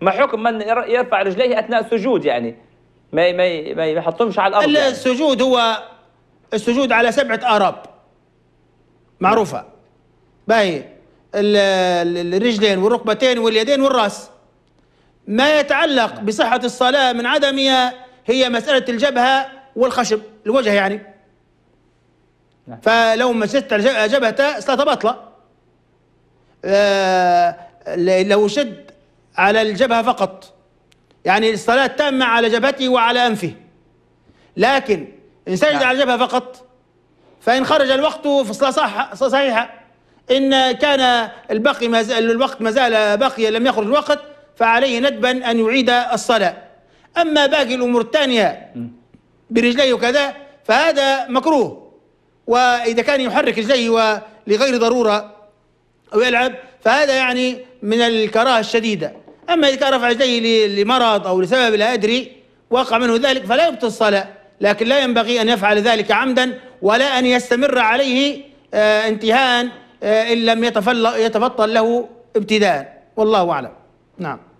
ما حكم من يرفع رجليه اثناء السجود يعني ما ما ما يحطهمش على الارض يعني. السجود يعني. هو السجود على سبعه اراب معروفه باهي الرجلين والركبتين واليدين والراس ما يتعلق بصحه الصلاه من عدمها هي مساله الجبهه والخشب الوجه يعني نعم. فلو مسست جبهته صلاته باطله آه، لو شد على الجبهة فقط يعني الصلاة تامة على جبهته وعلى أنفه لكن إن سجد نعم. على الجبهة فقط فإن خرج الوقت الصلاة صح صحيحة إن كان البقي مازال الوقت ما زال باقيا لم يخرج الوقت فعليه ندبا أن يعيد الصلاة أما باقي الأمور الثانية برجليه وكذا فهذا مكروه وإذا كان يحرك رجليه ولغير ضرورة أو يلعب فهذا يعني من الكراهة الشديدة أما إذا كان رفع يديه لمرض أو لسبب لا أدري وقع منه ذلك فلا يبطل الصلاة لكن لا ينبغي أن يفعل ذلك عمدا ولا أن يستمر عليه آه، انتهاء آه، إن لم يتبطل له ابتداء والله أعلم نعم